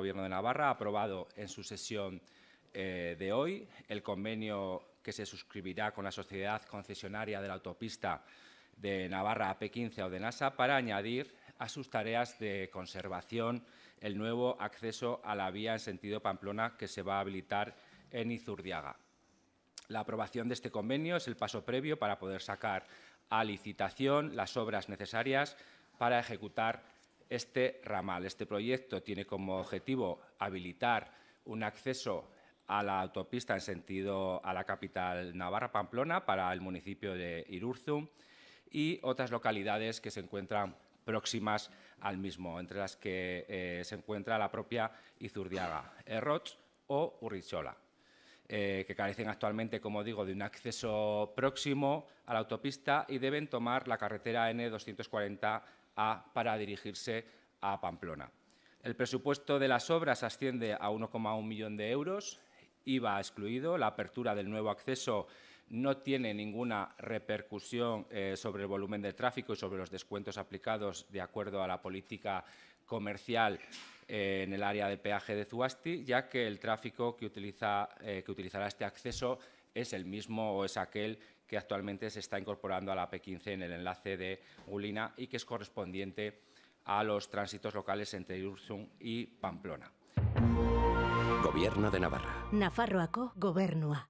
Gobierno de Navarra ha aprobado en su sesión eh, de hoy el convenio que se suscribirá con la sociedad concesionaria de la autopista de Navarra AP15 o de NASA para añadir a sus tareas de conservación el nuevo acceso a la vía en sentido Pamplona que se va a habilitar en Izurdiaga. La aprobación de este convenio es el paso previo para poder sacar a licitación las obras necesarias para ejecutar este ramal. Este proyecto tiene como objetivo habilitar un acceso a la autopista en sentido a la capital Navarra, Pamplona, para el municipio de Irurzum y otras localidades que se encuentran próximas al mismo, entre las que eh, se encuentra la propia Izurdiaga, Errots o Urrichola. Eh, que carecen actualmente, como digo, de un acceso próximo a la autopista y deben tomar la carretera N240A para dirigirse a Pamplona. El presupuesto de las obras asciende a 1,1 millón de euros, IVA excluido, la apertura del nuevo acceso no tiene ninguna repercusión eh, sobre el volumen de tráfico y sobre los descuentos aplicados de acuerdo a la política comercial eh, en el área de peaje de Zuasti, ya que el tráfico eh, que, utilizará este acceso es el mismo o es aquel que actualmente se está incorporando a la P15 en el enlace de Gulina y que es correspondiente a los tránsitos locales entre Ursum y Pamplona. Gobierno de Navarra. Nafarroaco, Gobernua.